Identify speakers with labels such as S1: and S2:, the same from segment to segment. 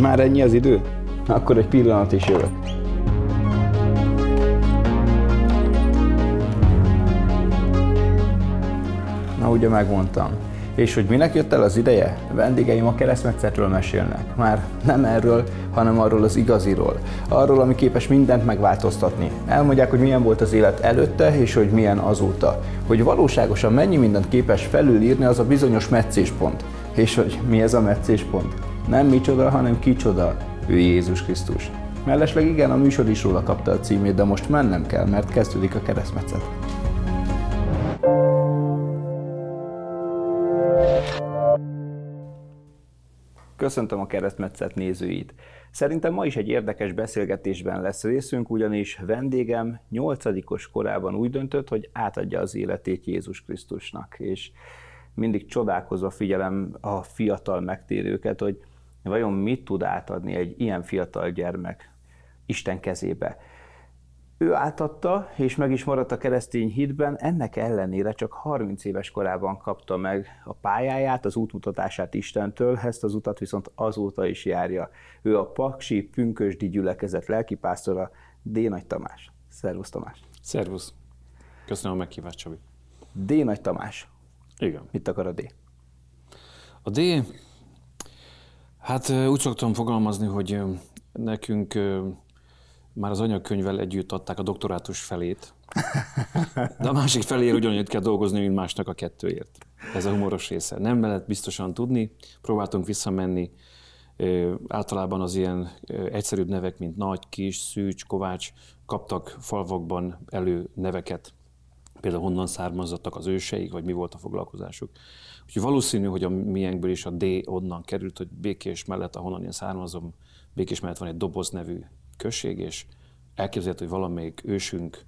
S1: Már ennyi az idő? Akkor egy pillanat is jövök. Na ugye megmondtam. És hogy minek jött el az ideje? A vendégeim a keresztmetszetről mesélnek. Már nem erről, hanem arról az igaziról. Arról, ami képes mindent megváltoztatni. Elmondják, hogy milyen volt az élet előtte, és hogy milyen azóta. Hogy valóságosan mennyi mindent képes felülírni az a bizonyos meccéspont. És hogy mi ez a meccéspont? Nem micsoda, hanem kicsoda, ő Jézus Krisztus. Mellesleg igen, a műsor is róla kapta a címét, de most mennem kell, mert kezdődik a keresztmetszet. Köszöntöm a keresztmetszet nézőit! Szerintem ma is egy érdekes beszélgetésben lesz részünk, ugyanis vendégem nyolcadikos korában úgy döntött, hogy átadja az életét Jézus Krisztusnak, és mindig csodálkozva figyelem a fiatal megtérőket, hogy Vajon mit tud átadni egy ilyen fiatal gyermek Isten kezébe? Ő átadta, és meg is maradt a keresztény hitben, ennek ellenére csak 30 éves korában kapta meg a pályáját, az útmutatását Istentől, ezt az utat viszont azóta is járja. Ő a Paksi Pünkösdi gyülekezet lelkipásztora, D. Nagy Tamás. Szervusz Tamás! Szervusz! Köszönöm a meghívást, Csabi. D. Nagy Tamás. Igen. Mit akar a D?
S2: A D Hát úgy szoktam fogalmazni, hogy nekünk már az anyagkönyvvel együtt adták a doktorátus felét, de a másik feléért ugyanúgy kell dolgozni, mint másnak a kettőért. Ez a humoros része. Nem lehet biztosan tudni, próbáltunk visszamenni, általában az ilyen egyszerűbb nevek, mint Nagy, Kis, Szűcs, Kovács kaptak falvakban elő neveket, például honnan származottak az őseik, vagy mi volt a foglalkozásuk. Úgyhogy valószínű, hogy a miénkből is a D onnan került, hogy Békés mellett, ahonnan én származom, Békés mellett van egy Doboz nevű község, és elképzelhető, hogy valamelyik ősünk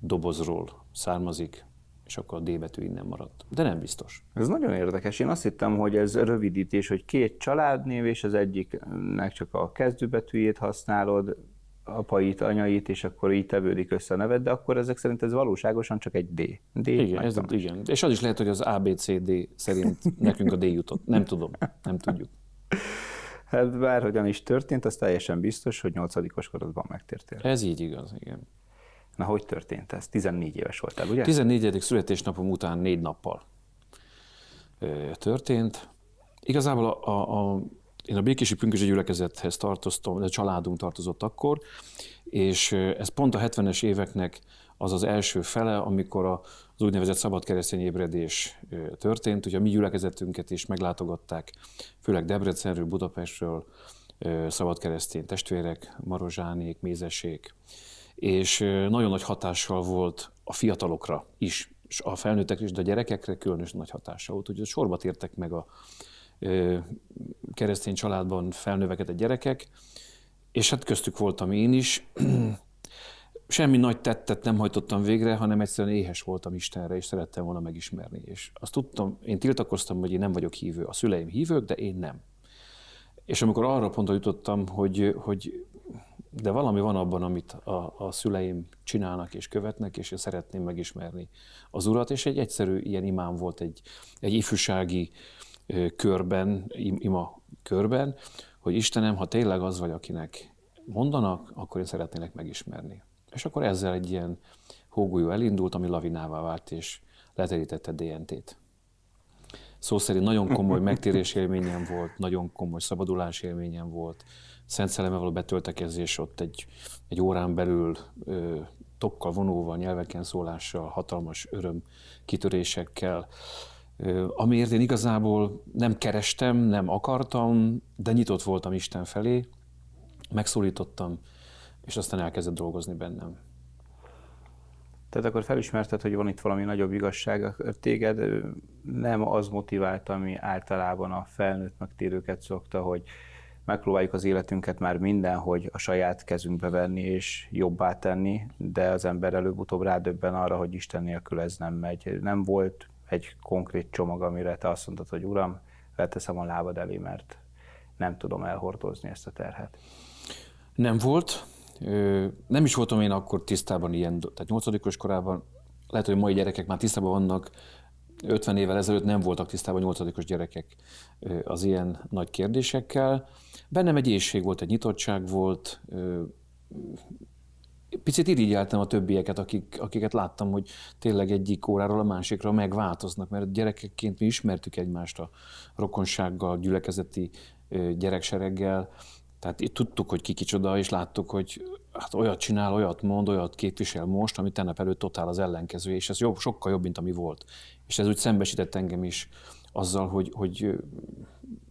S2: Dobozról származik, és akkor a D betű innen maradt.
S1: De nem biztos. Ez nagyon érdekes. Én azt hittem, hogy ez rövidítés, hogy két családnév, és az egyiknek csak a kezdőbetűjét használod, apait, anyait, és akkor így tevődik össze a neved, de akkor ezek szerint ez valóságosan csak egy D. D igen, ez, igen, és az is lehet, hogy az ABCD szerint nekünk a D jutott. Nem tudom, nem tudjuk. Hát bárhogyan is történt, az teljesen biztos, hogy nyolcadikos korodban megtértél.
S2: Ez így igaz, igen. Na, hogy történt ez? 14 éves voltál, ugye? 14. születésnapom után négy nappal történt. Igazából a, a, a én a Békési Pünkösi gyülekezethez tartoztam, a családunk tartozott akkor, és ez pont a 70-es éveknek az az első fele, amikor az úgynevezett szabad keresztény ébredés történt. Ugye a mi gyülekezetünket is meglátogatták, főleg Debrecenről, Budapestről szabad keresztény testvérek, marozsánék, mézesék, és nagyon nagy hatással volt a fiatalokra is, és a felnőttekre is, de a gyerekekre különösen nagy hatással volt. Úgyhogy sorba tértek meg a, keresztény családban felnövekedett gyerekek, és hát köztük voltam én is. Semmi nagy tettet nem hajtottam végre, hanem egyszerűen éhes voltam Istenre, és szerettem volna megismerni. És azt tudtam, én tiltakoztam, hogy én nem vagyok hívő. A szüleim hívők, de én nem. És amikor arra pontra jutottam, hogy, hogy de valami van abban, amit a, a szüleim csinálnak és követnek, és én szeretném megismerni az urat, és egy egyszerű ilyen imám volt, egy, egy ifjúsági körben, ima körben, hogy Istenem, ha tényleg az vagy, akinek mondanak, akkor én szeretnének megismerni. És akkor ezzel egy ilyen hógolyó elindult, ami lavinává vált, és leterítette DNT-t. Szó szerint nagyon komoly megtérés élményem volt, nagyon komoly szabadulás élményem volt, Szent Szeleme való betöltekezés ott egy, egy órán belül ö, tokkal vonóval, nyelveken szólással, hatalmas öröm kitörésekkel, amiért én igazából nem kerestem, nem akartam, de nyitott voltam Isten felé, megszólítottam, és aztán elkezdett dolgozni bennem. Tehát akkor felismerted, hogy van itt valami nagyobb igazság. Téged
S1: nem az motivált, ami általában a felnőtt megtérőket szokta, hogy megpróbáljuk az életünket már minden, hogy a saját kezünkbe venni és jobbá tenni, de az ember előbb-utóbb rádöbben arra, hogy Isten nélkül ez nem megy. Nem volt egy konkrét csomag, amire te azt mondtad, hogy uram, leteszem a lábad elé, mert nem tudom elhordozni ezt a terhet?
S2: Nem volt. Nem is voltam én akkor tisztában ilyen, tehát nyolcadikos korában, lehet, hogy mai gyerekek már tisztában vannak, 50 évvel ezelőtt nem voltak tisztában nyolcadikos gyerekek az ilyen nagy kérdésekkel. Bennem egy éjség volt, egy nyitottság volt, picit irigyeltem a többieket, akik, akiket láttam, hogy tényleg egyik óráról a másikra megváltoznak, mert gyerekekként mi ismertük egymást a rokonsággal, gyülekezeti gyereksereggel, tehát itt tudtuk, hogy ki kicsoda, és láttuk, hogy hát olyat csinál, olyat mond, olyat képvisel most, amit tennep előtt totál az ellenkező, és ez jobb, sokkal jobb, mint ami volt. És ez úgy szembesített engem is azzal, hogy, hogy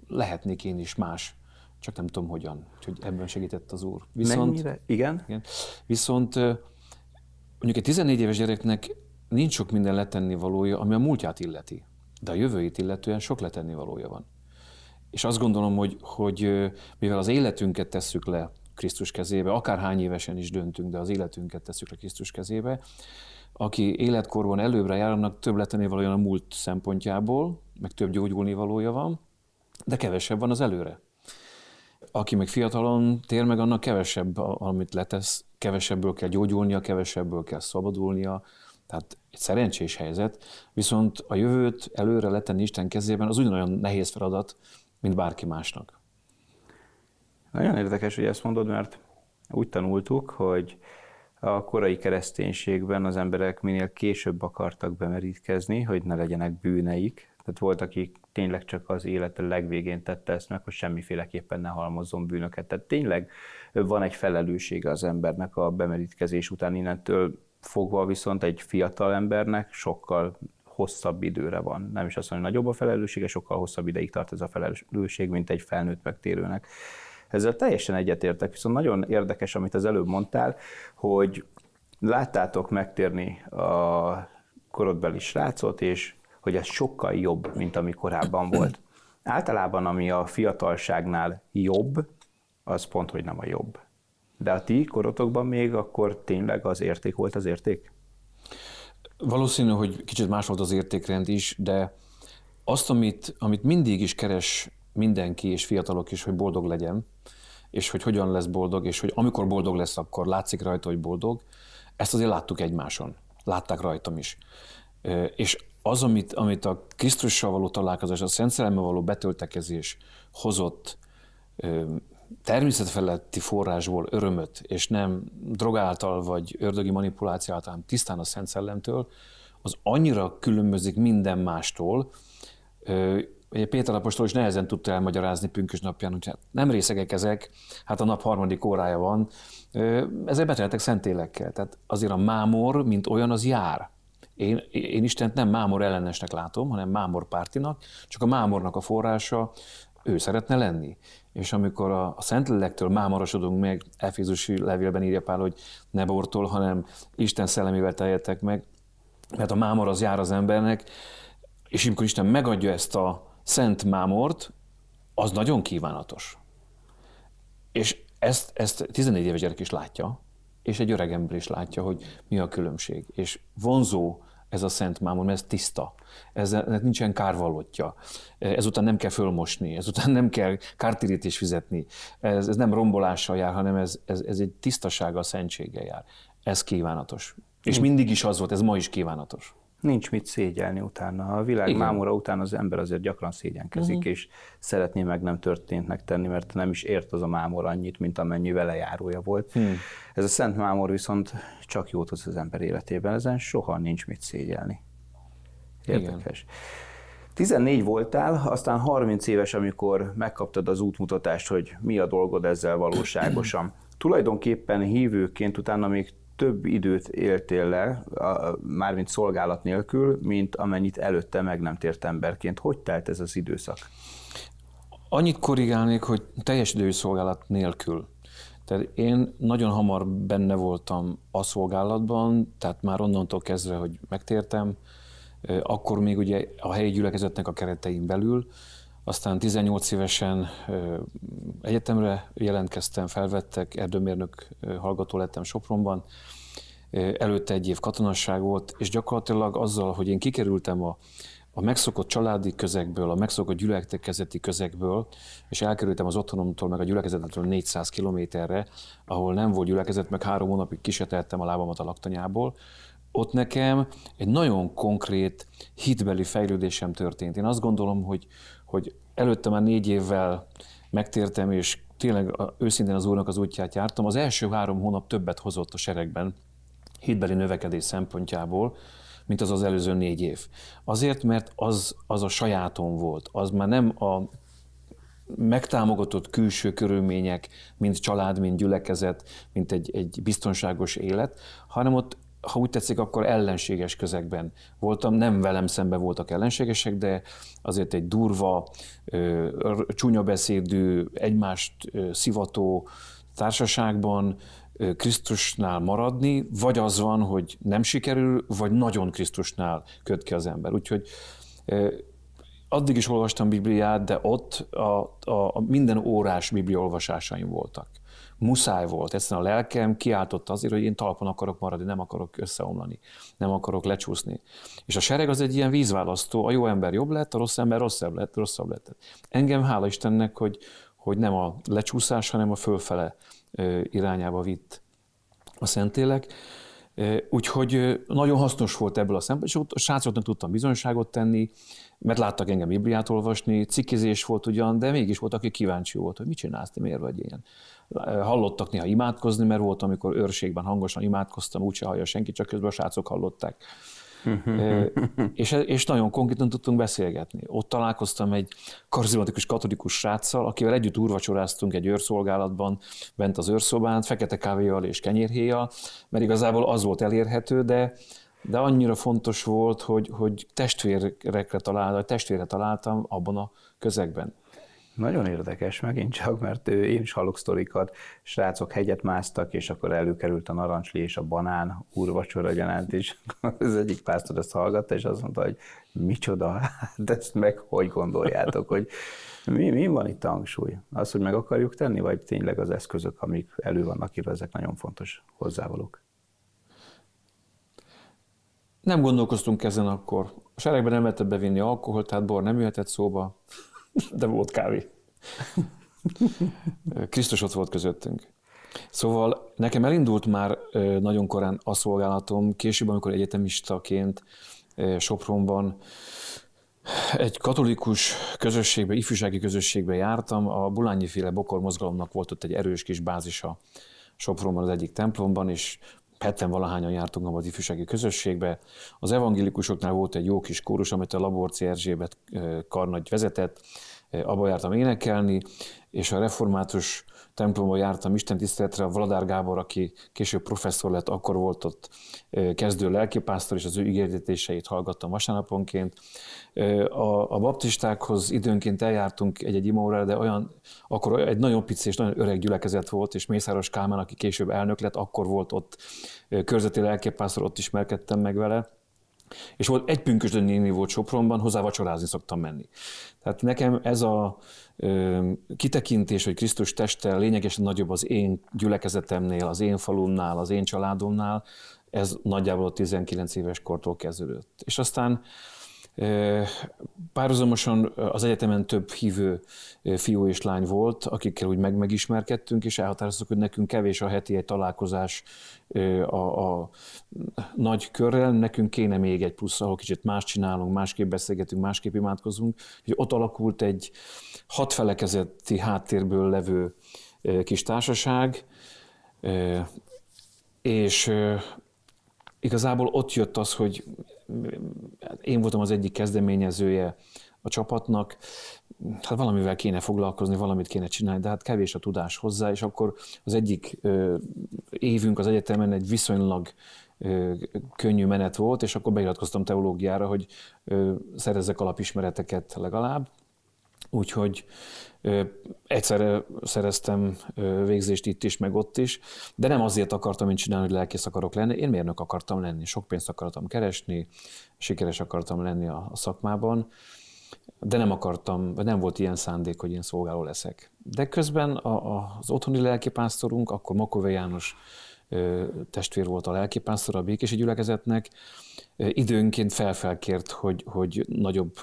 S2: lehetnék én is más, csak nem tudom hogyan. Úgyhogy ebben segített az úr. Viszont, Mennyire? Igen. igen. Viszont mondjuk egy 14 éves gyereknek nincs sok minden letenni valója, ami a múltját illeti, de a jövőjét illetően sok letenni valója van. És azt gondolom, hogy, hogy mivel az életünket tesszük le Krisztus kezébe, akárhány évesen is döntünk, de az életünket tesszük le Krisztus kezébe, aki életkorban előbbre jár, annak több letenni valója a múlt szempontjából, meg több gyógyulni valója van, de kevesebb van az előre. Aki meg fiatalon tér meg, annak kevesebb, amit letesz, kevesebből kell gyógyulnia, kevesebből kell szabadulnia, tehát egy szerencsés helyzet, viszont a jövőt előre letenni Isten kezében az ugyanolyan nehéz feladat, mint bárki másnak. Nagyon érdekes, hogy ezt mondod, mert úgy tanultuk, hogy a
S1: korai kereszténységben az emberek minél később akartak bemerítkezni, hogy ne legyenek bűneik. Tehát volt, akik tényleg csak az élete legvégén tette ezt meg, hogy semmiféleképpen ne halmozzon bűnöket. Tehát tényleg van egy felelőssége az embernek a bemerítkezés után innentől fogva viszont egy fiatal embernek sokkal hosszabb időre van. Nem is azt mondja, hogy nagyobb a felelőssége, sokkal hosszabb ideig tart ez a felelősség, mint egy felnőtt megtérőnek. Ezzel teljesen egyetértek, viszont nagyon érdekes, amit az előbb mondtál, hogy láttátok megtérni a korodbeli srácot, és hogy ez sokkal jobb, mint ami korábban volt. Általában, ami a fiatalságnál jobb, az pont, hogy nem a jobb. De a ti korotokban még akkor tényleg az érték volt az érték?
S2: Valószínű, hogy kicsit más volt az értékrend is, de azt, amit, amit mindig is keres mindenki, és fiatalok is, hogy boldog legyen, és hogy hogyan lesz boldog, és hogy amikor boldog lesz, akkor látszik rajta, hogy boldog, ezt azért láttuk egymáson. Látták rajtam is. És az, amit, amit a Krisztussal való találkozás, a Szent Szellemmel való betöltekezés hozott természetfeletti forrásból örömöt, és nem drogáltal vagy ördögi manipuláció által, hanem tisztán a Szent Szellemtől, az annyira különbözik minden mástól, Ugye Péter Lapostól is nehezen tudta elmagyarázni pünkös napján, hogy hát nem részegek ezek, hát a nap harmadik órája van, ezért beteltek szentélekkel. Tehát azért a mámor, mint olyan, az jár. Én, én Istent nem mámor ellenesnek látom, hanem mámor pártinak, csak a mámornak a forrása ő szeretne lenni. És amikor a, a Lelektől mámarosodunk meg, Efézusi levélben írja Pál, hogy ne bortól, hanem Isten szellemével teljetek meg, mert a mámor az jár az embernek, és amikor Isten megadja ezt a szent mámort, az nagyon kívánatos. És ezt, ezt 14 éves gyerek is látja, és egy öreg ember is látja, hogy mi a különbség. És vonzó ez a szent mámor, mert ez tiszta. Ez, ennek nincsen kárvalótja. Ezután nem kell fölmosni, ezután nem kell kártérítést fizetni. Ez, ez nem rombolással jár, hanem ez, ez, ez egy tisztasága, a szentséggel jár. Ez kívánatos. És mindig is az volt, ez ma is kívánatos. Nincs mit szégyelni utána. A
S1: világ Igen. mámora után az ember azért gyakran szégyenkezik, uh-huh. és szeretné meg nem történtnek tenni, mert nem is ért az a mámor annyit, mint amennyi vele járója volt. Hmm. Ez a szent mámor viszont csak jót hoz az ember életében, ezen soha nincs mit szégyelni. Érdekes. Igen. 14 voltál, aztán 30 éves, amikor megkaptad az útmutatást, hogy mi a dolgod ezzel valóságosan. Tulajdonképpen hívőként utána még több időt éltél le, mármint szolgálat nélkül, mint amennyit előtte meg nem tért emberként. Hogy telt ez az időszak?
S2: Annyit korrigálnék, hogy teljes idejű szolgálat nélkül. Tehát én nagyon hamar benne voltam a szolgálatban, tehát már onnantól kezdve, hogy megtértem, akkor még ugye a helyi gyülekezetnek a keretein belül, aztán 18 évesen egyetemre jelentkeztem, felvettek, erdőmérnök hallgató lettem Sopronban, előtte egy év katonasság volt, és gyakorlatilag azzal, hogy én kikerültem a, a megszokott családi közegből, a megszokott gyülekezeti közegből, és elkerültem az otthonomtól, meg a gyülekezetemtől 400 kilométerre, ahol nem volt gyülekezet, meg három hónapig kisetettem a lábamat a laktanyából, ott nekem egy nagyon konkrét hitbeli fejlődésem történt. Én azt gondolom, hogy, hogy előtte már négy évvel megtértem, és tényleg őszintén az úrnak az útját jártam. Az első három hónap többet hozott a seregben, hitbeli növekedés szempontjából, mint az az előző négy év. Azért, mert az, az a sajátom volt, az már nem a megtámogatott külső körülmények, mint család, mint gyülekezet, mint egy, egy biztonságos élet, hanem ott ha úgy tetszik, akkor ellenséges közegben voltam. Nem velem szemben voltak ellenségesek, de azért egy durva, csúnya beszédű, egymást szivató társaságban Krisztusnál maradni, vagy az van, hogy nem sikerül, vagy nagyon Krisztusnál köt ki az ember. Úgyhogy addig is olvastam Bibliát, de ott a, a, a minden órás Biblia olvasásaim voltak. Muszáj volt, egyszerűen a lelkem kiáltott azért, hogy én talpon akarok maradni, nem akarok összeomlani, nem akarok lecsúszni. És a sereg az egy ilyen vízválasztó, a jó ember jobb lett, a rossz ember rosszabb lett, rosszabb lett. Engem hála Istennek, hogy, hogy nem a lecsúszás, hanem a fölfele irányába vitt a Szentélek. Úgyhogy nagyon hasznos volt ebből a szempontból, és ott a srácoknak tudtam bizonyságot tenni, mert láttak engem Bibliát olvasni, cikkizés volt ugyan, de mégis volt, aki kíváncsi volt, hogy mit csinálsz, te miért vagy ilyen. Hallottak néha imádkozni, mert volt, amikor őrségben hangosan imádkoztam, úgyse hallja senki, csak közben a srácok hallották. Mhm. és, és nagyon konkrétan tudtunk beszélgetni. Ott találkoztam egy karizmatikus katolikus sráccal, akivel együtt úrvacsoráztunk egy őrszolgálatban, bent az őrszobán, fekete kávéval és kenyérhéjjal, mert igazából az volt elérhető, de de annyira fontos volt, hogy, hogy testvérekre találtam, testvére találtam abban a közegben. Nagyon érdekes megint csak, mert
S1: én is hallok sztorikat, srácok hegyet másztak, és akkor előkerült a narancsli és a banán úrvacsora gyanánt, és az egyik pásztor ezt hallgatta, és azt mondta, hogy micsoda, de hát ezt meg hogy gondoljátok, hogy mi, mi van itt a hangsúly? Az, hogy meg akarjuk tenni, vagy tényleg az eszközök, amik elő vannak írva, ezek nagyon fontos hozzávalók?
S2: Nem gondolkoztunk ezen akkor. A seregben nem lehetett bevinni alkoholt, tehát bor nem jöhetett szóba. De volt kávé. Krisztus ott volt közöttünk. Szóval nekem elindult már nagyon korán a szolgálatom, később, amikor egyetemistaként Sopronban egy katolikus közösségbe, ifjúsági közösségbe jártam, a Bulányi féle bokor mozgalomnak volt ott egy erős kis bázisa Sopronban az egyik templomban, és hetten valahányan jártunk abban az ifjúsági közösségbe. Az evangélikusoknál volt egy jó kis kórus, amit a Laborci Erzsébet karnagy vezetett, Eh, abba jártam énekelni, és a református templomba jártam Isten tiszteletre, a Vladár Gábor, aki később professzor lett, akkor volt ott eh, kezdő lelkipásztor, és az ő ígérdetéseit hallgattam vasárnaponként. Eh, a, a baptistákhoz időnként eljártunk egy-egy imóra, de olyan, akkor egy nagyon pici és nagyon öreg gyülekezet volt, és Mészáros Kálmán, aki később elnök lett, akkor volt ott körzeti lelkipásztor, ott ismerkedtem meg vele és volt egy pünkösdő néni volt Sopronban, hozzá vacsorázni szoktam menni. Tehát nekem ez a ö, kitekintés, hogy Krisztus teste lényegesen nagyobb az én gyülekezetemnél, az én falumnál, az én családomnál, ez nagyjából a 19 éves kortól kezdődött. És aztán Párhuzamosan az egyetemen több hívő fiú és lány volt, akikkel úgy meg megismerkedtünk, és elhatároztuk, hogy nekünk kevés a heti egy találkozás a, a nagy körrel, nekünk kéne még egy plusz, ahol kicsit más csinálunk, másképp beszélgetünk, másképp imádkozunk. Hogy ott alakult egy hat felekezeti háttérből levő kis társaság, és igazából ott jött az, hogy én voltam az egyik kezdeményezője a csapatnak, hát valamivel kéne foglalkozni, valamit kéne csinálni, de hát kevés a tudás hozzá, és akkor az egyik évünk az egyetemen egy viszonylag könnyű menet volt, és akkor beiratkoztam teológiára, hogy szerezzek alapismereteket legalább, Úgyhogy egyszer szereztem végzést itt is, meg ott is, de nem azért akartam én csinálni, hogy lelkész akarok lenni, én mérnök akartam lenni, sok pénzt akartam keresni, sikeres akartam lenni a, szakmában, de nem akartam, nem volt ilyen szándék, hogy én szolgáló leszek. De közben a, az otthoni lelkipásztorunk, akkor Makove János testvér volt a lelkipásztor a békési gyülekezetnek. Időnként felfelkért, hogy, hogy nagyobb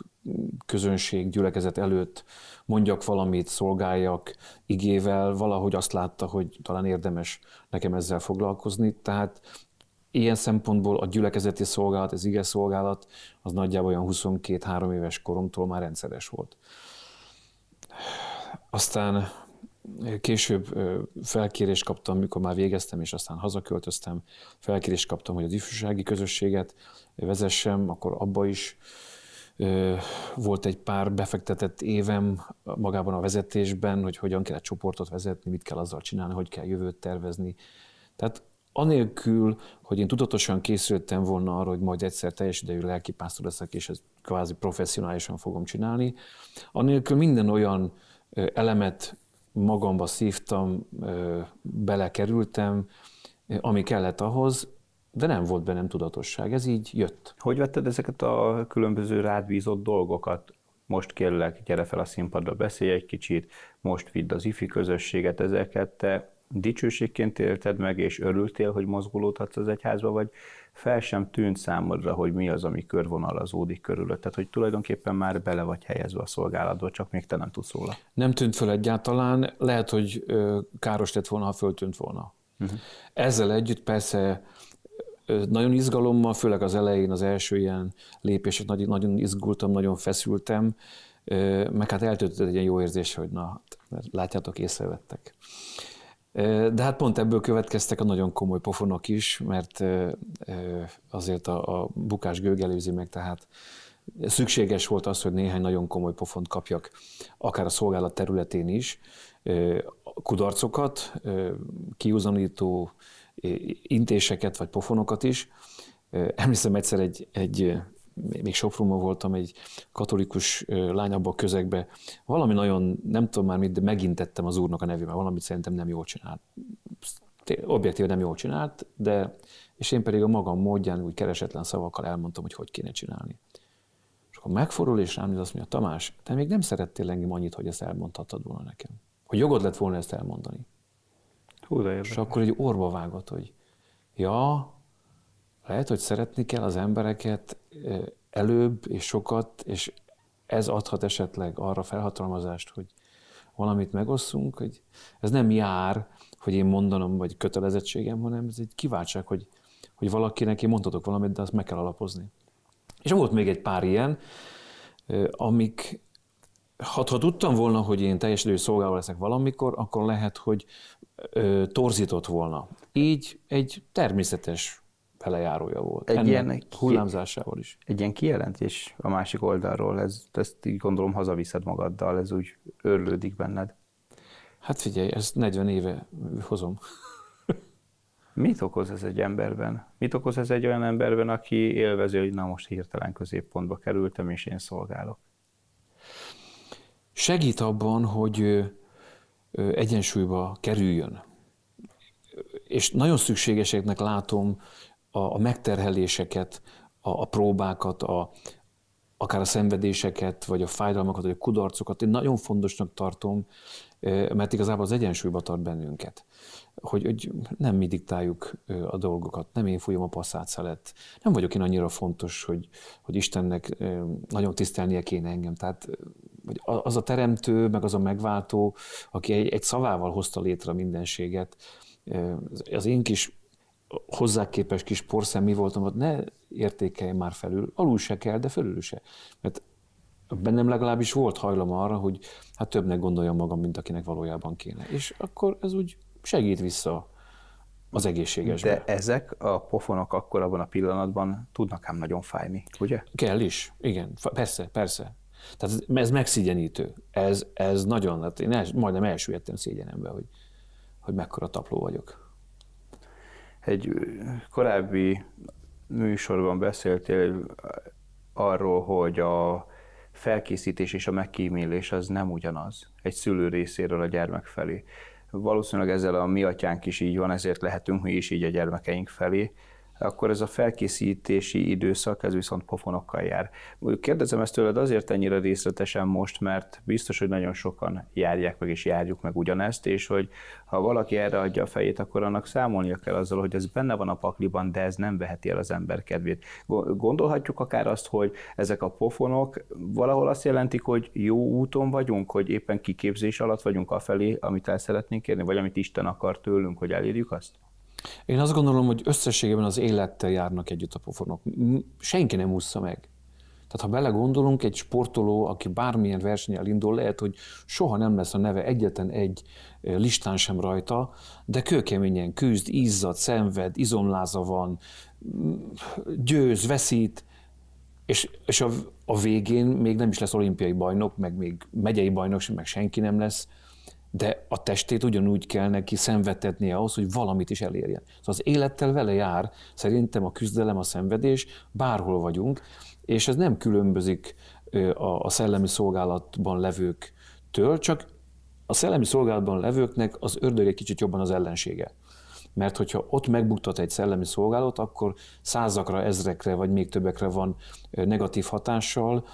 S2: közönség gyülekezet előtt mondjak valamit, szolgáljak igével, valahogy azt látta, hogy talán érdemes nekem ezzel foglalkozni. Tehát ilyen szempontból a gyülekezeti szolgálat, az ige szolgálat, az nagyjából olyan 22-3 éves koromtól már rendszeres volt. Aztán Később felkérést kaptam, mikor már végeztem, és aztán hazaköltöztem, felkérést kaptam, hogy az ifjúsági közösséget vezessem, akkor abba is volt egy pár befektetett évem magában a vezetésben, hogy hogyan kell egy csoportot vezetni, mit kell azzal csinálni, hogy kell jövőt tervezni. Tehát anélkül, hogy én tudatosan készültem volna arra, hogy majd egyszer teljes idejű lelkipásztor leszek, és ezt kvázi professzionálisan fogom csinálni, anélkül minden olyan elemet magamba szívtam, belekerültem, ami kellett ahhoz, de nem volt bennem tudatosság, ez így jött. Hogy vetted ezeket a különböző rád
S1: dolgokat? Most kérlek, gyere fel a színpadra, beszélj egy kicsit, most vidd az ifi közösséget, ezeket te dicsőségként élted meg, és örültél, hogy mozgulódhatsz az egyházba, vagy fel sem tűnt számodra, hogy mi az, ami körvonalazódik körülött. Tehát, hogy tulajdonképpen már bele vagy helyezve a szolgálatba, csak még te nem tudsz róla.
S2: Nem tűnt fel egyáltalán, lehet, hogy káros lett volna, ha föltűnt volna. Uh-huh. Ezzel együtt persze nagyon izgalommal, főleg az elején, az első ilyen lépések, nagyon izgultam, nagyon feszültem, meg hát eltöltött egy ilyen jó érzés, hogy na, hát, látjátok, észrevettek. De hát pont ebből következtek a nagyon komoly pofonok is, mert azért a, a bukás gőgelőzi meg, tehát szükséges volt az, hogy néhány nagyon komoly pofont kapjak, akár a szolgálat területén is, kudarcokat, kiúzanító intéseket vagy pofonokat is. Emlékszem egyszer egy, egy még Sopronban voltam, egy katolikus lány abban a közegbe, valami nagyon, nem tudom már mit, de megintettem az úrnak a nevével, valamit szerintem nem jól csinált. Objektíve nem jól csinált, de és én pedig a magam módján úgy keresetlen szavakkal elmondtam, hogy hogy kéne csinálni. És akkor megfordul és rám azt mondja, Tamás, te még nem szerettél engem annyit, hogy ezt elmondhattad volna nekem. Hogy jogod lett volna ezt elmondani. Hú, de És akkor egy orba vágott, hogy ja, lehet, hogy szeretni kell az embereket előbb és sokat, és ez adhat esetleg arra felhatalmazást, hogy valamit megosszunk, hogy ez nem jár, hogy én mondanom, vagy kötelezettségem, hanem ez egy kiváltság, hogy, hogy valakinek én mondhatok valamit, de azt meg kell alapozni. És volt még egy pár ilyen, amik, ha, ha tudtam volna, hogy én teljes idő szolgáló leszek valamikor, akkor lehet, hogy ö, torzított volna. Így egy természetes felejárója volt. Egy Ennek ilyen hullámzásával is. Egy ilyen kijelentés a másik oldalról,
S1: ez, ezt így gondolom hazaviszed magaddal, ez úgy örlődik benned. Hát figyelj, ezt 40 éve hozom. Mit okoz ez egy emberben? Mit okoz ez egy olyan emberben, aki élvezi, hogy na most hirtelen középpontba kerültem, és én szolgálok?
S2: Segít abban, hogy egyensúlyba kerüljön. És nagyon szükségeseknek látom a, a megterheléseket, a, a próbákat, a, akár a szenvedéseket, vagy a fájdalmakat, vagy a kudarcokat, én nagyon fontosnak tartom, mert igazából az egyensúlyba tart bennünket. Hogy, hogy nem mi diktáljuk a dolgokat, nem én fújom a passzát szelet, nem vagyok én annyira fontos, hogy, hogy Istennek nagyon tisztelnie kéne engem. Tehát hogy az a teremtő, meg az a megváltó, aki egy, egy szavával hozta létre a mindenséget, az én kis hozzá képes kis porszem mi voltam, ott ne értékelj már felül, alul se kell, de felül se. Mert bennem legalábbis volt hajlam arra, hogy hát többnek gondoljam magam, mint akinek valójában kéne. És akkor ez úgy segít vissza az egészségesbe. De ezek a pofonok akkor abban a pillanatban tudnak ám nagyon fájni, ugye? Kell is, igen, persze, persze. Tehát ez megszigyenítő. Ez, ez nagyon, hát én el, majdnem elsüllyedtem szégyenembe, hogy, hogy mekkora tapló vagyok egy korábbi
S1: műsorban beszéltél arról, hogy a felkészítés és a megkímélés az nem ugyanaz egy szülő részéről a gyermek felé. Valószínűleg ezzel a mi atyánk is így van, ezért lehetünk mi is így a gyermekeink felé, akkor ez a felkészítési időszak, ez viszont pofonokkal jár. Kérdezem ezt tőled azért ennyire részletesen most, mert biztos, hogy nagyon sokan járják meg és járjuk meg ugyanezt, és hogy ha valaki erre adja a fejét, akkor annak számolnia kell azzal, hogy ez benne van a pakliban, de ez nem veheti el az ember kedvét. Gondolhatjuk akár azt, hogy ezek a pofonok valahol azt jelentik, hogy jó úton vagyunk, hogy éppen kiképzés alatt vagyunk afelé, amit el
S2: szeretnénk kérni, vagy amit Isten akar tőlünk, hogy elérjük azt? Én azt gondolom, hogy összességében az élettel járnak együtt a pofonok. Senki nem ússza meg. Tehát ha belegondolunk, egy sportoló, aki bármilyen versenyel indul, lehet, hogy soha nem lesz a neve egyetlen egy listán sem rajta, de kőkeményen küzd, izzad, szenved, izomláza van, győz, veszít, és, és a, a végén még nem is lesz olimpiai bajnok, meg még megyei bajnok, meg senki nem lesz, de a testét ugyanúgy kell neki szenvedetnie ahhoz, hogy valamit is elérjen. Szóval az élettel vele jár, szerintem a küzdelem, a szenvedés, bárhol vagyunk, és ez nem különbözik a szellemi szolgálatban levőktől, csak a szellemi szolgálatban levőknek az ördög egy kicsit jobban az ellensége. Mert hogyha ott megbuktat egy szellemi szolgálat, akkor százakra, ezrekre vagy még többekre van negatív hatással,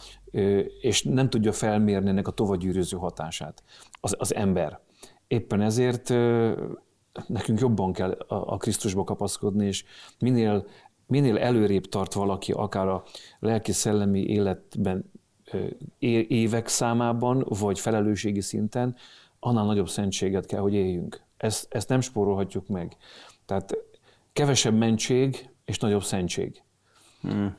S2: és nem tudja felmérni ennek a tovagyűrűző hatását az, az ember. Éppen ezért nekünk jobban kell a, a Krisztusba kapaszkodni, és minél, minél előrébb tart valaki akár a lelki-szellemi életben évek számában, vagy felelősségi szinten, annál nagyobb szentséget kell, hogy éljünk. Ezt, ezt nem spórolhatjuk meg. Tehát kevesebb mentség és nagyobb szentség. Hmm.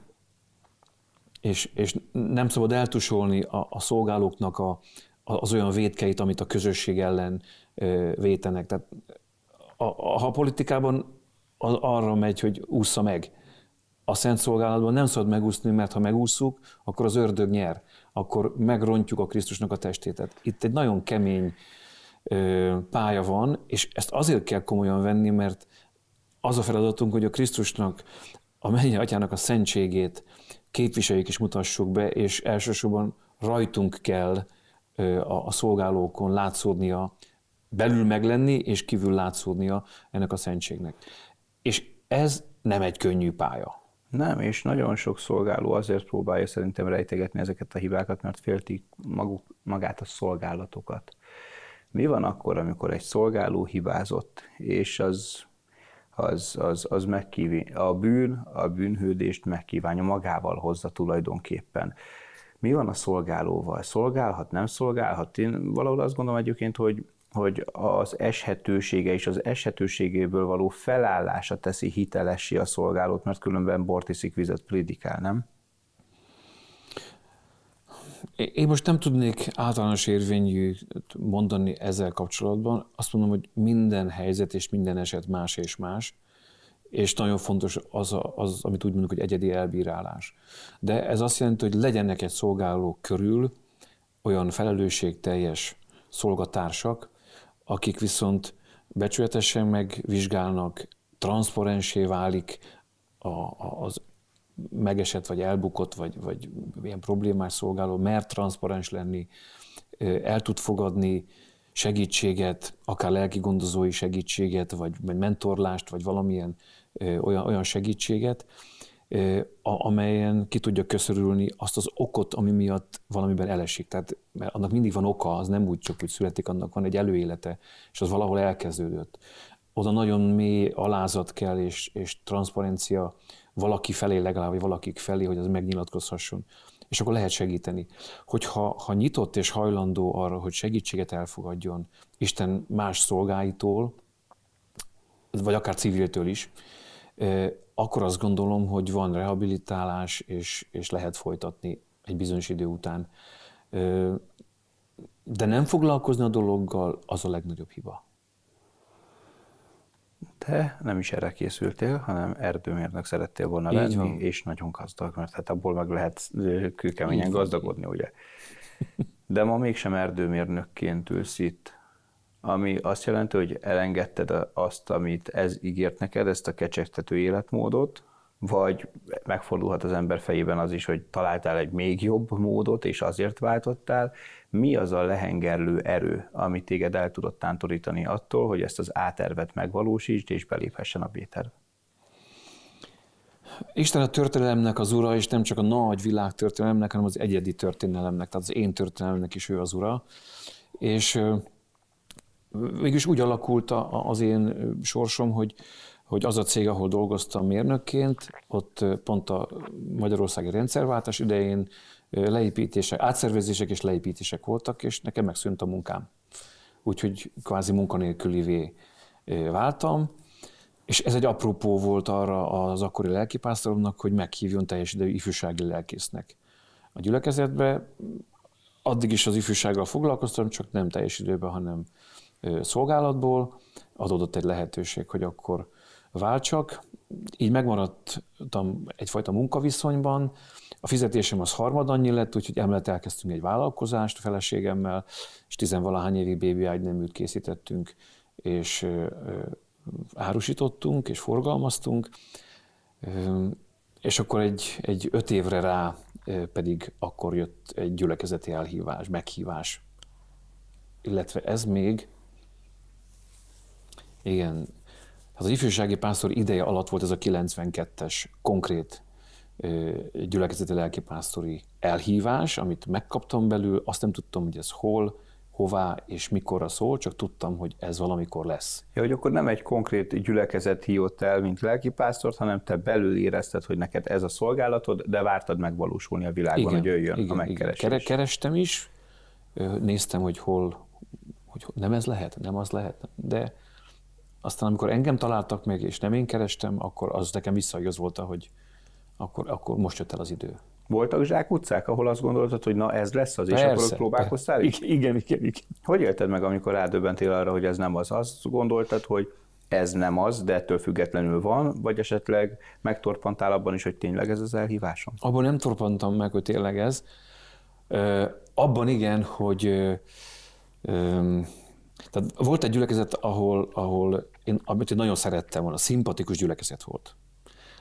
S2: És, és nem szabad eltusolni a, a szolgálóknak a, az olyan védkeit, amit a közösség ellen ö, vétenek. Tehát a, a, a politikában az arra megy, hogy ússza meg. A szent szolgálatban nem szabad megúszni, mert ha megúszuk, akkor az ördög nyer, akkor megrontjuk a Krisztusnak a testét. Tehát Itt egy nagyon kemény pálya van, és ezt azért kell komolyan venni, mert az a feladatunk, hogy a Krisztusnak, a mennyi atyának a szentségét képviseljük és mutassuk be, és elsősorban rajtunk kell a, szolgálókon látszódnia, belül meglenni, és kívül látszódnia ennek a szentségnek. És ez nem egy könnyű pálya. Nem, és nagyon sok szolgáló azért próbálja szerintem rejtegetni ezeket a
S1: hibákat, mert féltik maguk, magát a szolgálatokat. Mi van akkor, amikor egy szolgáló hibázott, és az, az, az, az megkívi, a bűn, a bűnhődést megkívánja magával hozza tulajdonképpen. Mi van a szolgálóval? Szolgálhat, nem szolgálhat? Én valahol azt gondolom egyébként, hogy hogy az eshetősége és az eshetőségéből való felállása teszi hitelessé a szolgálót, mert különben bort iszik, vizet prédikál, nem?
S2: Én most nem tudnék általános érvényű mondani ezzel kapcsolatban. Azt mondom, hogy minden helyzet és minden eset más és más, és nagyon fontos az, az amit úgy mondjuk, hogy egyedi elbírálás. De ez azt jelenti, hogy legyenek egy szolgáló körül olyan felelősségteljes szolgatársak, akik viszont becsületesen megvizsgálnak, transzparensé válik a, a, az megesett, vagy elbukott, vagy, vagy ilyen problémás szolgáló, mert transzparens lenni, el tud fogadni segítséget, akár lelki gondozói segítséget, vagy, vagy mentorlást, vagy valamilyen olyan, olyan segítséget, amelyen ki tudja köszörülni azt az okot, ami miatt valamiben elesik. Tehát mert annak mindig van oka, az nem úgy csak úgy születik, annak van egy előélete, és az valahol elkezdődött. Oda nagyon mély alázat kell, és, és transzparencia, valaki felé legalább, vagy valakik felé, hogy az megnyilatkozhasson. És akkor lehet segíteni. Hogyha ha nyitott és hajlandó arra, hogy segítséget elfogadjon Isten más szolgáitól, vagy akár civiltől is, akkor azt gondolom, hogy van rehabilitálás, és, és lehet folytatni egy bizonyos idő után. De nem foglalkozni a dologgal, az a legnagyobb hiba te nem is erre készültél, hanem erdőmérnök
S1: szerettél volna Így lenni, van. és nagyon gazdag, mert hát abból meg lehet kőkeményen gazdagodni, ugye. De ma mégsem erdőmérnökként ülsz itt, ami azt jelenti, hogy elengedted azt, amit ez ígért neked, ezt a kecsegtető életmódot, vagy megfordulhat az ember fejében az is, hogy találtál egy még jobb módot, és azért váltottál. Mi az a lehengerlő erő, amit téged el tudott tántorítani attól, hogy ezt az átervet megvalósítsd, és beléphessen a B-terv?
S2: Isten a történelemnek az ura, és nem csak a nagy világ történelemnek, hanem az egyedi történelemnek, tehát az én történelemnek is ő az ura. És mégis úgy alakult az én sorsom, hogy, hogy az a cég, ahol dolgoztam mérnökként, ott pont a magyarországi rendszerváltás idején leépítések, átszervezések és leépítések voltak, és nekem megszűnt a munkám. Úgyhogy kvázi munkanélkülivé váltam, és ez egy apropó volt arra az akkori lelkipásztoromnak, hogy meghívjon teljes idejű ifjúsági lelkésznek a gyülekezetbe. Addig is az ifjúsággal foglalkoztam, csak nem teljes időben, hanem szolgálatból. Adódott egy lehetőség, hogy akkor váltsak. Így megmaradtam egyfajta munkaviszonyban, a fizetésem az harmadannyi lett, úgyhogy emellett elkezdtünk egy vállalkozást a feleségemmel, és tizenvalahány évig bébi ágyneműt készítettünk, és árusítottunk, és forgalmaztunk, és akkor egy, egy öt évre rá pedig akkor jött egy gyülekezeti elhívás, meghívás. Illetve ez még, igen, az ifjúsági pásztor ideje alatt volt ez a 92-es konkrét gyülekezeti lelkipásztori elhívás, amit megkaptam belül, azt nem tudtam, hogy ez hol, hová és mikorra szól, csak tudtam, hogy ez valamikor lesz.
S1: Ja, hogy akkor nem egy konkrét gyülekezet hívott el, mint lelkipásztort, hanem te belül érezted, hogy neked ez a szolgálatod, de vártad megvalósulni a világon, igen, hogy jöjjön igen, a megkeresés. Igen.
S2: Kerestem is, néztem, hogy hol, hogy nem ez lehet, nem az lehet, de aztán amikor engem találtak meg, és nem én kerestem, akkor az nekem visszaigazolta, hogy akkor, akkor most jött el az idő. Voltak zsák utcák, ahol azt gondoltad, hogy na
S1: ez lesz az, persze, és akkor próbálkoztál is? Igen, igen, igen. Hogy élted meg, amikor rádöbbentél arra, hogy ez nem az? Azt gondoltad, hogy ez nem az, de ettől függetlenül van, vagy esetleg
S2: megtorpantál abban is, hogy tényleg ez az elhívásom? Abban nem torpantam meg, hogy tényleg ez. Ö, abban igen, hogy ö, ö, tehát volt egy gyülekezet, ahol, ahol én, amit én nagyon szerettem volna, szimpatikus gyülekezet volt.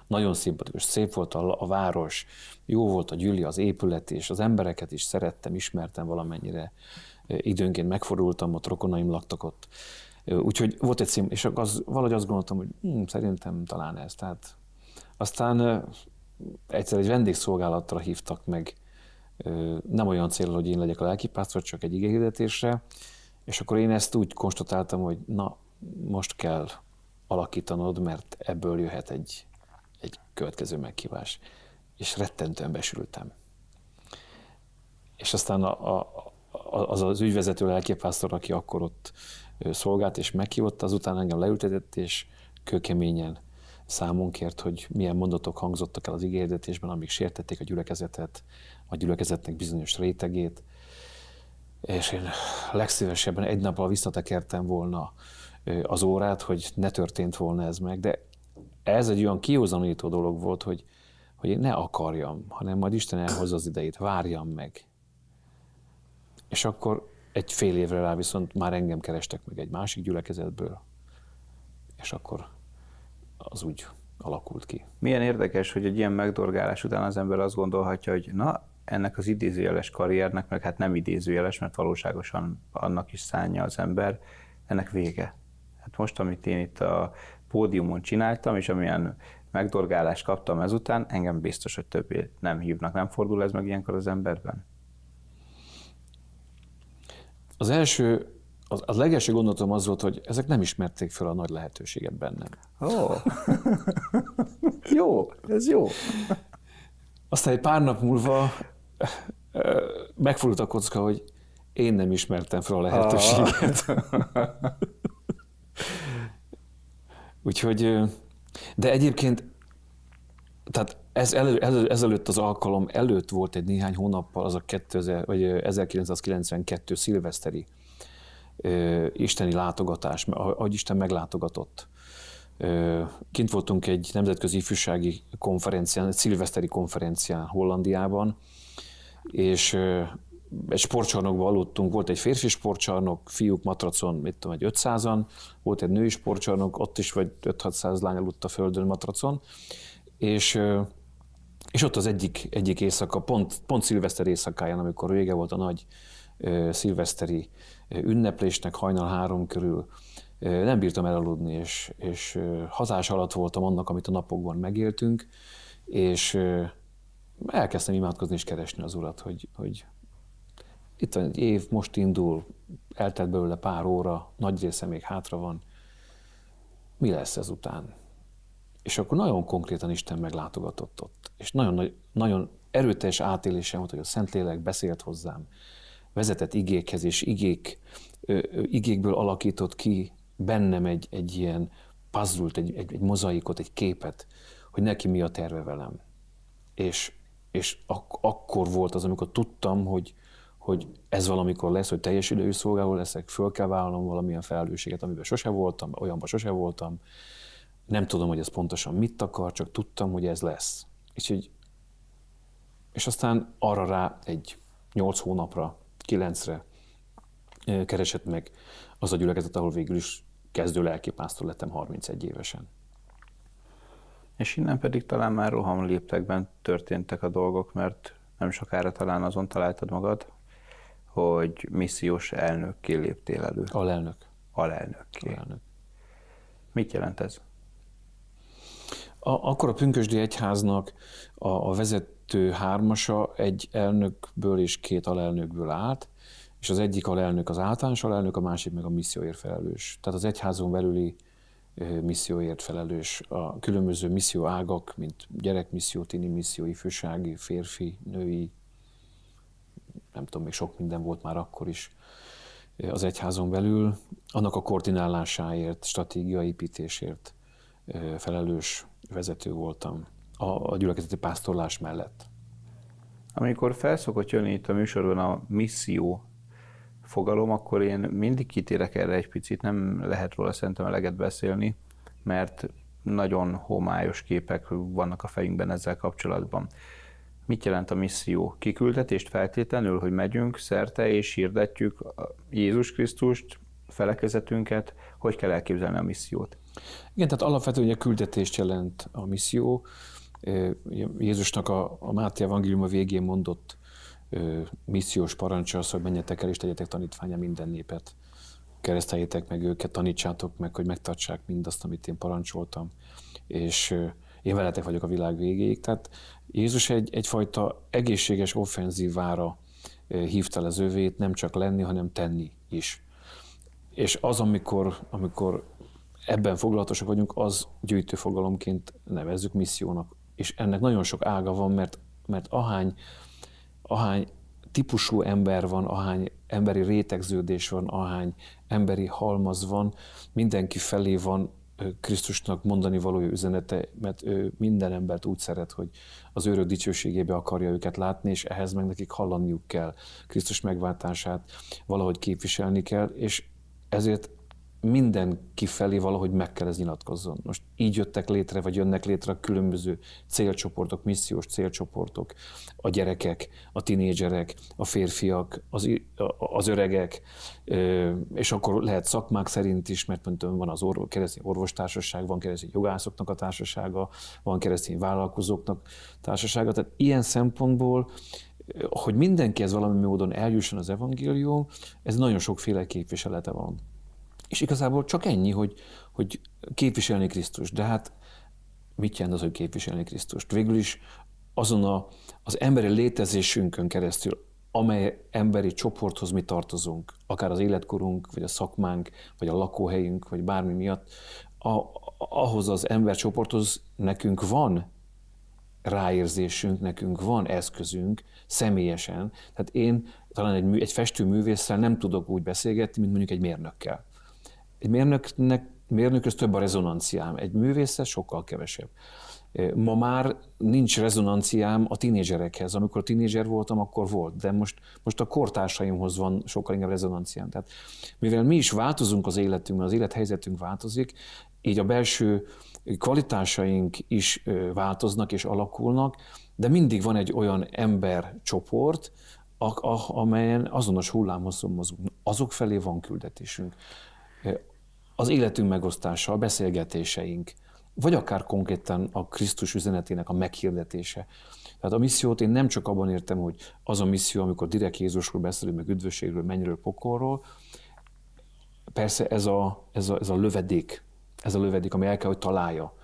S2: Nagyon szimpatikus, szép volt a, a város, jó volt a gyüli, az épület, és az embereket is szerettem, ismertem valamennyire. Időnként megfordultam, ott rokonaim laktak ott. Úgyhogy volt egy szín, és az, valahogy azt gondoltam, hogy hm, szerintem talán ez. Tehát aztán egyszer egy vendégszolgálatra hívtak meg, nem olyan cél, hogy én legyek a lelkipásztor, csak egy igényedetésre, és akkor én ezt úgy konstatáltam, hogy na, most kell alakítanod, mert ebből jöhet egy, egy következő meghívás. És rettentően besültem. És aztán a, a, az az ügyvezető lelképásztor, aki akkor ott szolgált és meghívott, azután engem leültetett, és kőkeményen számon kért, hogy milyen mondatok hangzottak el az ígérdetésben, amik sértették a gyülekezetet, a gyülekezetnek bizonyos rétegét, és én legszívesebben egy nappal visszatekertem volna az órát, hogy ne történt volna ez meg, de ez egy olyan kihozanító dolog volt, hogy, hogy én ne akarjam, hanem majd Isten elhoz az idejét, várjam meg. És akkor egy fél évre rá viszont már engem kerestek meg egy másik gyülekezetből, és akkor az úgy alakult ki. Milyen
S1: érdekes, hogy egy ilyen megdorgálás után az ember azt gondolhatja, hogy na, ennek az idézőjeles karriernek, meg hát nem idézőjeles, mert valóságosan annak is szánja az ember, ennek vége. Hát most, amit én itt a pódiumon csináltam, és amilyen megdorgálást kaptam ezután, engem biztos, hogy többé nem hívnak. Nem fordul ez meg ilyenkor az emberben?
S2: Az első, az, az legelső gondolatom az volt, hogy ezek nem ismerték fel a nagy lehetőséget bennem.
S1: Ó, oh. jó, ez jó.
S2: Aztán egy pár nap múlva megfordult a kocka, hogy én nem ismertem fel a lehetőséget. Oh. Úgyhogy, de egyébként, tehát ez elő, elő, ezelőtt az alkalom előtt volt egy néhány hónappal az a 2000, vagy 1992 szilveszteri ö, isteni látogatás, ahogy Isten meglátogatott. Ö, kint voltunk egy nemzetközi ifjúsági konferencián, egy szilveszteri konferencián Hollandiában, és egy sportcsarnokban aludtunk, volt egy férfi sportcsarnok, fiúk matracon, mit tudom, egy 500-an, volt egy női sportcsarnok, ott is vagy 5-600 lány aludt a földön matracon, és, és ott az egyik, egyik éjszaka, pont, pont szilveszter éjszakáján, amikor vége volt a nagy szilveszteri ünneplésnek hajnal három körül, nem bírtam elaludni, és, és hazás alatt voltam annak, amit a napokban megéltünk, és elkezdtem imádkozni és keresni az urat, hogy, hogy, itt van egy év, most indul, eltelt belőle pár óra, nagy része még hátra van. Mi lesz ezután? És akkor nagyon konkrétan Isten meglátogatott ott. És nagyon, nagyon erőteljes átélésem volt, hogy a Szentlélek beszélt hozzám, vezetett igékhez, és igék, igékből alakított ki bennem egy, egy ilyen puzzle egy, egy, egy mozaikot, egy képet, hogy neki mi a terve velem. És, és ak- akkor volt az, amikor tudtam, hogy, hogy ez valamikor lesz, hogy teljes idejű szolgáló leszek, föl kell vállalnom valamilyen felelősséget, amiben sose voltam, olyanban sose voltam, nem tudom, hogy ez pontosan mit akar, csak tudtam, hogy ez lesz. És így, és aztán arra rá egy nyolc hónapra, kilencre keresett meg az a gyülekezet, ahol végül is kezdő lelkipásztor lettem 31 évesen.
S1: És innen pedig talán már rohamléptekben történtek a dolgok, mert nem sokára talán azon találtad magad, hogy missziós elnökké léptél elő. Alelnök. Alelnök. Alelnök. Mit jelent ez?
S2: A, akkor a Pünkösdi Egyháznak a, a vezető hármasa egy elnökből és két alelnökből állt, és az egyik alelnök az általános alelnök, a másik meg a misszióért felelős. Tehát az egyházon belüli misszióért felelős. A különböző misszió ágak, mint gyerekmisszió, tini misszió, ifjúsági, férfi, női, nem tudom, még sok minden volt már akkor is az egyházon belül, annak a koordinálásáért, stratégiai építésért felelős vezető voltam a, a gyülekezeti pásztorlás mellett. Amikor felszokott jönni itt a műsorban
S1: a misszió fogalom, akkor én mindig kitérek erre egy picit, nem lehet róla szerintem eleget beszélni, mert nagyon homályos képek vannak a fejünkben ezzel kapcsolatban. Mit jelent a misszió? Kiküldetést feltétlenül, hogy megyünk szerte és hirdetjük Jézus Krisztust, felekezetünket,
S2: hogy kell elképzelni a missziót? Igen, tehát alapvetően a küldetést jelent a misszió. Jézusnak a, a Máté a végén mondott missziós parancsa az, hogy menjetek el és tegyetek tanítványa minden népet. Kereszteljétek meg őket, tanítsátok meg, hogy megtartsák mindazt, amit én parancsoltam, és én veletek vagyok a világ végéig. Tehát Jézus egy, egyfajta egészséges offenzívára eh, hívta az ővét, nem csak lenni, hanem tenni is. És az, amikor, amikor ebben foglalatosak vagyunk, az gyűjtő fogalomként nevezzük missziónak. És ennek nagyon sok ága van, mert, mert ahány, ahány típusú ember van, ahány emberi rétegződés van, ahány emberi halmaz van, mindenki felé van Krisztusnak mondani való üzenete, mert ő minden embert úgy szeret, hogy az őrök dicsőségébe akarja őket látni, és ehhez meg nekik hallaniuk kell. Krisztus megváltását valahogy képviselni kell, és ezért mindenki felé valahogy meg kell ez nyilatkozzon. Most így jöttek létre, vagy jönnek létre a különböző célcsoportok, missziós célcsoportok, a gyerekek, a tinédzserek, a férfiak, az, az öregek, és akkor lehet szakmák szerint is, mert mondtam, van az orvos, keresztény orvostársaság, van keresztény jogászoknak a társasága, van keresztény vállalkozóknak társasága, tehát ilyen szempontból hogy mindenki ez valami módon eljusson az evangélium, ez nagyon sokféle képviselete van. És igazából csak ennyi, hogy, hogy képviselni Krisztust. De hát mit jelent az, hogy képviselni Krisztust? Végül is azon a, az emberi létezésünkön keresztül, amely emberi csoporthoz mi tartozunk, akár az életkorunk, vagy a szakmánk, vagy a lakóhelyünk, vagy bármi miatt, a, ahhoz az csoporthoz nekünk van ráérzésünk, nekünk van eszközünk személyesen. Tehát én talán egy, egy festőművésszel nem tudok úgy beszélgetni, mint mondjuk egy mérnökkel. Egy mérnöknek, mérnökhöz több a rezonanciám, egy művészhez sokkal kevesebb. Ma már nincs rezonanciám a tinédzserekhez. Amikor tinédzser voltam, akkor volt, de most, most a kortársaimhoz van sokkal inkább rezonanciám. Tehát, mivel mi is változunk az életünkben, az élethelyzetünk változik, így a belső kvalitásaink is változnak és alakulnak, de mindig van egy olyan embercsoport, amelyen azonos hullámhoz mozogunk. Azok felé van küldetésünk az életünk megosztása, a beszélgetéseink, vagy akár konkrétan a Krisztus üzenetének a meghirdetése. Tehát a missziót én nem csak abban értem, hogy az a misszió, amikor direkt Jézusról beszélünk, meg üdvösségről, mennyről, pokorról, persze ez a, ez a, ez a lövedék, ez a lövedék, ami el kell, hogy találja.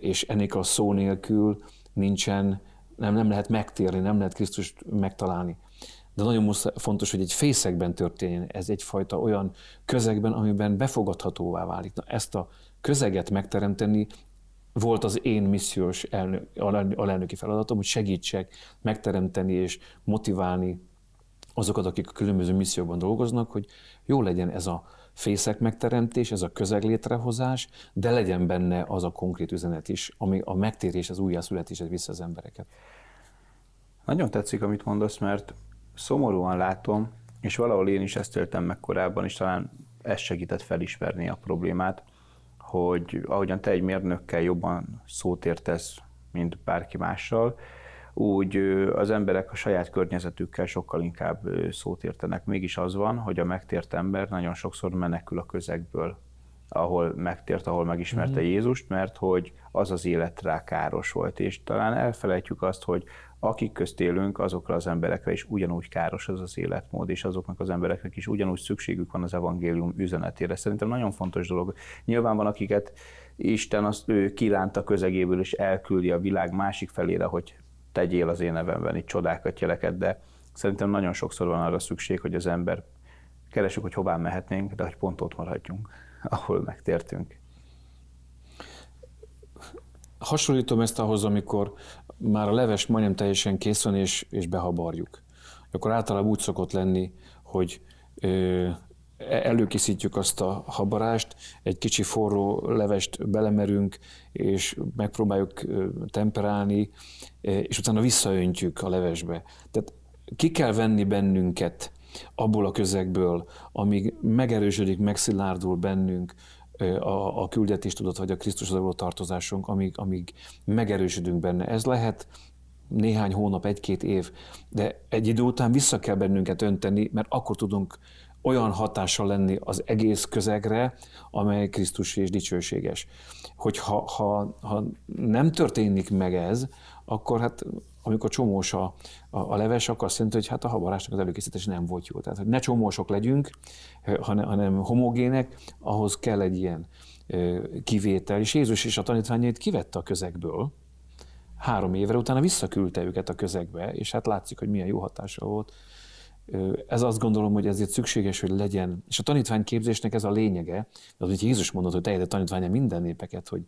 S2: És ennek a szó nélkül nincsen, nem, nem lehet megtérni, nem lehet Krisztust megtalálni de nagyon muszáj, fontos, hogy egy fészekben történjen, ez egyfajta olyan közegben, amiben befogadhatóvá válik. Na, ezt a közeget megteremteni volt az én missziós elnök, alelnöki feladatom, hogy segítsek megteremteni és motiválni azokat, akik a különböző missziókban dolgoznak, hogy jó legyen ez a fészek megteremtés, ez a közeg létrehozás, de legyen benne az a konkrét üzenet is, ami a megtérés, az újjászületés vissza az embereket. Nagyon tetszik, amit mondasz, mert szomorúan
S1: látom, és valahol én is ezt éltem meg korábban, és talán ez segített felismerni a problémát, hogy ahogyan te egy mérnökkel jobban szót értesz, mint bárki mással, úgy az emberek a saját környezetükkel sokkal inkább szót értenek. Mégis az van, hogy a megtért ember nagyon sokszor menekül a közegből, ahol megtért, ahol megismerte mm. Jézust, mert hogy az az életre káros volt. És talán elfelejtjük azt, hogy akik közt élünk, azokra az emberekre is ugyanúgy káros az az életmód, és azoknak az embereknek is ugyanúgy szükségük van az evangélium üzenetére. Szerintem nagyon fontos dolog. Nyilván van, akiket Isten azt ő kiránt a közegéből, és elküldi a világ másik felére, hogy tegyél az én nevemben itt csodákat, jeleket, de szerintem nagyon sokszor van arra szükség, hogy az ember keresünk, hogy hová mehetnénk, de hogy pont ott maradjunk,
S2: ahol megtértünk. Hasonlítom ezt ahhoz, amikor már a leves majdnem teljesen kész van, és, és behabarjuk. Akkor általában úgy szokott lenni, hogy ö, e, előkészítjük azt a habarást, egy kicsi forró levest belemerünk, és megpróbáljuk temperálni, e, és utána visszaöntjük a levesbe. Tehát ki kell venni bennünket abból a közegből, amíg megerősödik, megszilárdul bennünk a, a tudat vagy a Krisztus való tartozásunk, amíg, amíg megerősödünk benne. Ez lehet néhány hónap, egy-két év, de egy idő után vissza kell bennünket önteni, mert akkor tudunk olyan hatással lenni az egész közegre, amely Krisztus és dicsőséges. Hogyha ha, ha nem történik meg ez, akkor hát amikor csomós a, a, a leves, akkor azt jelenti, hogy hát a habarásnak az előkészítés nem volt jó. Tehát, hogy ne csomósok legyünk, eh, hanem, hanem homogének, ahhoz kell egy ilyen eh, kivétel. És Jézus is a tanítványait kivette a közegből, három évre utána visszaküldte őket a közegbe, és hát látszik, hogy milyen jó hatása volt. Eh, ez azt gondolom, hogy ezért szükséges, hogy legyen, és a tanítványképzésnek ez a lényege, az, hogy Jézus mondott, hogy te a tanítványa minden népeket, hogy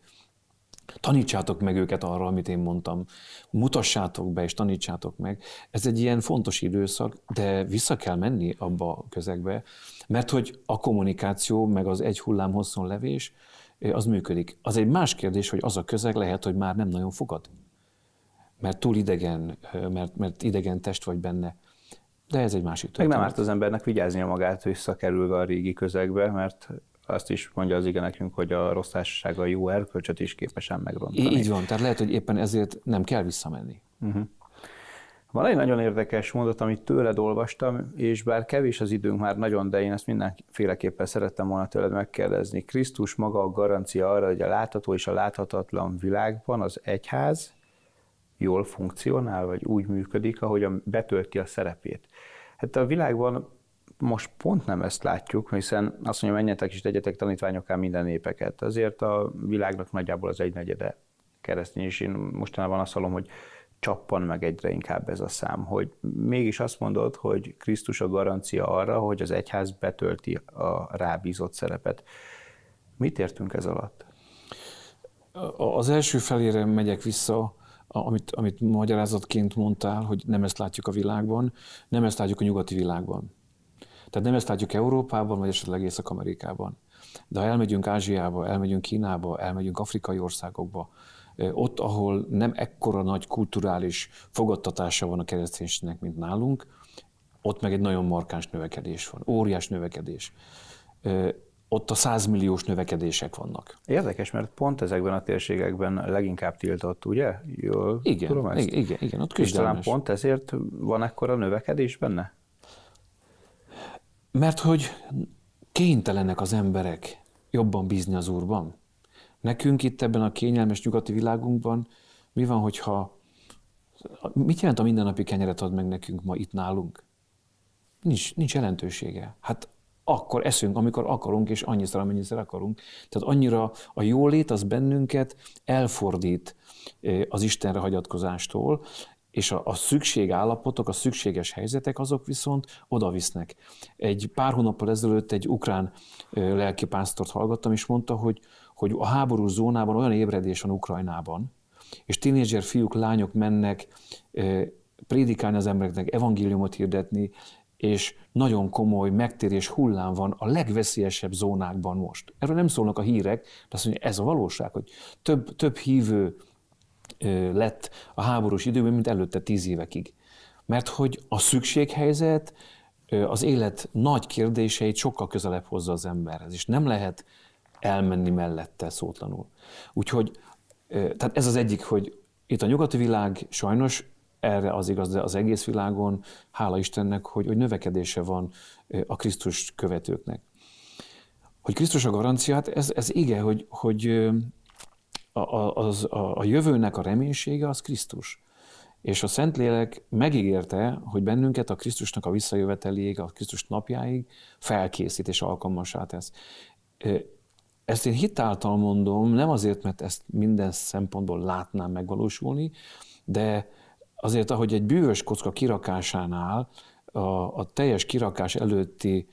S2: Tanítsátok meg őket arra, amit én mondtam. Mutassátok be és tanítsátok meg. Ez egy ilyen fontos időszak, de vissza kell menni abba a közegbe, mert hogy a kommunikáció, meg az egy hullám hosszon levés, az működik. Az egy más kérdés, hogy az a közeg lehet, hogy már nem nagyon fogad. Mert túl idegen, mert, mert idegen test vagy benne. De ez egy
S1: másik történet. Meg nem árt az embernek vigyázni a magát visszakerülve a régi közegbe, mert azt is mondja az ige nekünk, hogy a rossz társaság a jó erkölcsöt is képesen megrontani. Így van, tehát lehet, hogy éppen ezért
S2: nem kell visszamenni. Uh-huh.
S1: Van egy nagyon érdekes mondat, amit tőled olvastam, és bár kevés az időnk már nagyon, de én ezt mindenféleképpen szerettem volna tőled megkérdezni. Krisztus maga a garancia arra, hogy a látható és a láthatatlan világban az egyház jól funkcionál, vagy úgy működik, ahogy betölti a szerepét. Hát a világban most pont nem ezt látjuk, hiszen azt mondja, menjetek és tegyetek tanítványokká minden népeket. Azért a világnak nagyjából az egynegyede keresztény, és én mostanában azt hallom, hogy csappan meg egyre inkább ez a szám, hogy mégis azt mondod, hogy Krisztus a garancia arra, hogy az egyház betölti a rábízott szerepet.
S2: Mit értünk ez alatt? Az első felére megyek vissza, amit, amit magyarázatként mondtál, hogy nem ezt látjuk a világban, nem ezt látjuk a nyugati világban. Tehát nem ezt látjuk Európában, vagy esetleg Észak-Amerikában. De ha elmegyünk Ázsiába, elmegyünk Kínába, elmegyünk afrikai országokba, ott, ahol nem ekkora nagy kulturális fogadtatása van a kereszténységnek, mint nálunk, ott meg egy nagyon markáns növekedés van, óriás növekedés. Ott a százmilliós növekedések vannak. Érdekes, mert pont ezekben a térségekben leginkább tiltott, ugye? Jól
S1: igen, tudom ezt? igen, igen, ott És talán pont ezért van ekkora növekedés benne?
S2: Mert hogy kénytelenek az emberek jobban bízni az Úrban. Nekünk itt ebben a kényelmes nyugati világunkban mi van, hogyha... Mit jelent a mindennapi kenyeret ad meg nekünk ma itt nálunk? Nincs, nincs jelentősége. Hát akkor eszünk, amikor akarunk, és annyiszor, amennyiszer akarunk. Tehát annyira a jólét az bennünket elfordít eh, az Istenre hagyatkozástól, és a, a szükség állapotok, a szükséges helyzetek azok viszont oda visznek. Egy pár hónappal ezelőtt egy ukrán lelkipásztort hallgattam, és mondta, hogy, hogy a háború zónában olyan ébredés van Ukrajnában, és tínézser fiúk, lányok mennek prédikálni az embereknek, evangéliumot hirdetni, és nagyon komoly megtérés hullám van a legveszélyesebb zónákban most. Erről nem szólnak a hírek, de azt mondja, ez a valóság, hogy több, több hívő lett a háborús időben, mint előtte tíz évekig. Mert hogy a szükséghelyzet az élet nagy kérdéseit sokkal közelebb hozza az emberhez, és nem lehet elmenni mellette szótlanul. Úgyhogy tehát ez az egyik, hogy itt a nyugati világ sajnos erre az igaz, de az egész világon, hála Istennek, hogy, hogy növekedése van a Krisztus követőknek. Hogy Krisztus a garancia, hát ez, ez igen, hogy, hogy a, az, a, a jövőnek a reménysége az Krisztus. És a Szentlélek megígérte, hogy bennünket a Krisztusnak a visszajöveteléig, a Krisztus napjáig felkészít és alkalmasá tesz. Ezt én hitáltal mondom, nem azért, mert ezt minden szempontból látnám megvalósulni, de azért, ahogy egy bűvös kocka kirakásánál a, a teljes kirakás előtti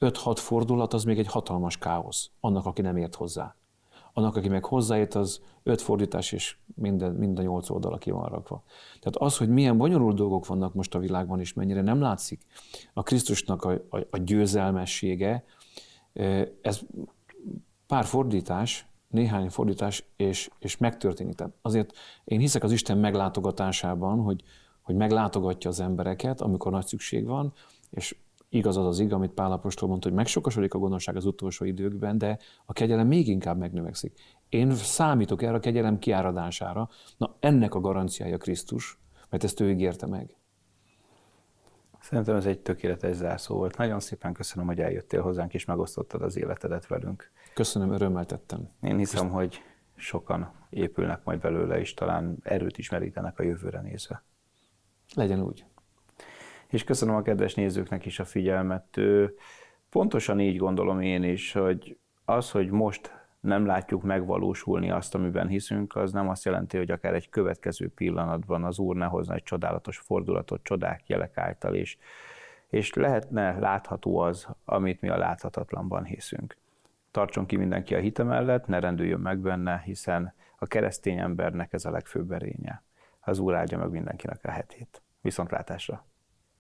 S2: 5-6 fordulat az még egy hatalmas káosz annak, aki nem ért hozzá annak, aki meg hozzáért, az öt fordítás és minden, minden nyolc oldala ki van rakva. Tehát az, hogy milyen bonyolult dolgok vannak most a világban, és mennyire nem látszik a Krisztusnak a, a, a győzelmessége, ez pár fordítás, néhány fordítás, és, és megtörténik. Tehát azért én hiszek az Isten meglátogatásában, hogy, hogy meglátogatja az embereket, amikor nagy szükség van, és igaz az az ig, amit Pál Apostol mondta, hogy megsokasodik a gonoszság az utolsó időkben, de a kegyelem még inkább megnövekszik. Én számítok erre a kegyelem kiáradására. Na, ennek a garanciája Krisztus, mert ezt ő ígérte meg.
S1: Szerintem ez egy tökéletes zárszó volt. Nagyon szépen köszönöm, hogy eljöttél hozzánk, és megosztottad az életedet velünk.
S2: Köszönöm, örömmel tettem. Én hiszem, köszönöm. hogy sokan
S1: épülnek majd belőle, és talán erőt is merítenek a jövőre nézve. Legyen úgy és köszönöm a kedves nézőknek is a figyelmet. Pontosan így gondolom én is, hogy az, hogy most nem látjuk megvalósulni azt, amiben hiszünk, az nem azt jelenti, hogy akár egy következő pillanatban az Úr ne hozna egy csodálatos fordulatot csodák jelek által is, és lehetne látható az, amit mi a láthatatlanban hiszünk. Tartson ki mindenki a hite mellett, ne rendüljön meg benne, hiszen a keresztény embernek ez a legfőbb erénye. Az Úr áldja meg mindenkinek a hetét. Viszontlátásra!